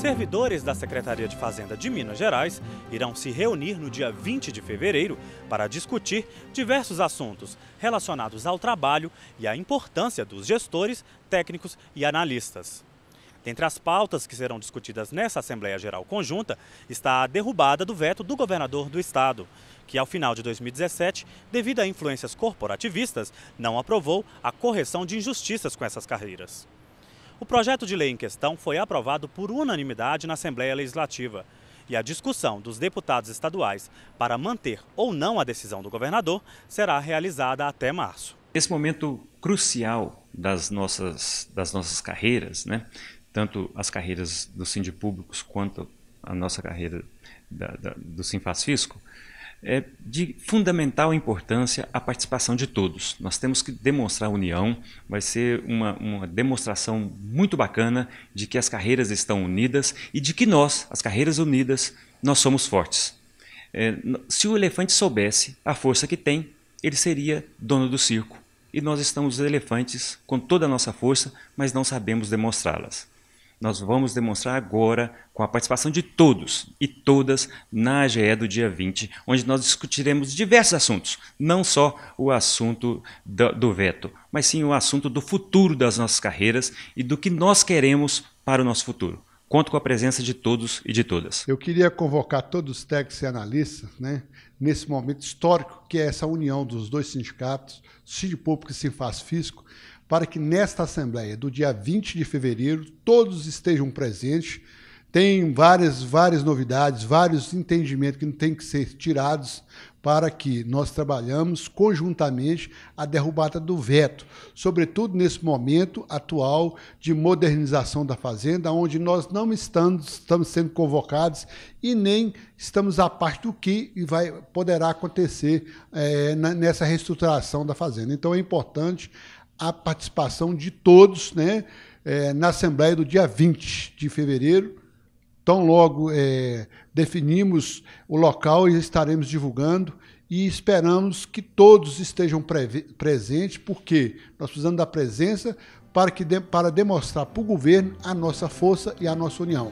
Servidores da Secretaria de Fazenda de Minas Gerais irão se reunir no dia 20 de fevereiro para discutir diversos assuntos relacionados ao trabalho e à importância dos gestores, técnicos e analistas. Dentre as pautas que serão discutidas nessa Assembleia Geral Conjunta está a derrubada do veto do governador do estado, que ao final de 2017, devido a influências corporativistas, não aprovou a correção de injustiças com essas carreiras. O projeto de lei em questão foi aprovado por unanimidade na Assembleia Legislativa. E a discussão dos deputados estaduais para manter ou não a decisão do governador será realizada até março. Esse momento crucial das nossas, das nossas carreiras, né? tanto as carreiras do Sindicato Públicos quanto a nossa carreira da, da, do Sinfaz Fisco, é de fundamental importância a participação de todos. Nós temos que demonstrar união, vai ser uma, uma demonstração muito bacana de que as carreiras estão unidas e de que nós, as carreiras unidas, nós somos fortes. É, se o elefante soubesse a força que tem, ele seria dono do circo. E nós estamos elefantes com toda a nossa força, mas não sabemos demonstrá-las nós vamos demonstrar agora com a participação de todos e todas na AGE do dia 20, onde nós discutiremos diversos assuntos, não só o assunto do, do veto, mas sim o assunto do futuro das nossas carreiras e do que nós queremos para o nosso futuro. Conto com a presença de todos e de todas. Eu queria convocar todos os técnicos e analistas, né, nesse momento histórico que é essa união dos dois sindicatos, Sindicato Público e Sinfaz Fisco, para que nesta Assembleia do dia 20 de fevereiro todos estejam presentes. Tem várias, várias novidades, vários entendimentos que têm que ser tirados para que nós trabalhamos conjuntamente a derrubada do veto, sobretudo nesse momento atual de modernização da fazenda, onde nós não estamos, estamos sendo convocados e nem estamos à parte do que vai, poderá acontecer é, nessa reestruturação da fazenda. Então é importante a participação de todos né, é, na Assembleia do dia 20 de fevereiro. Tão logo é, definimos o local e estaremos divulgando e esperamos que todos estejam presentes, porque nós precisamos da presença para, que de para demonstrar para o governo a nossa força e a nossa união.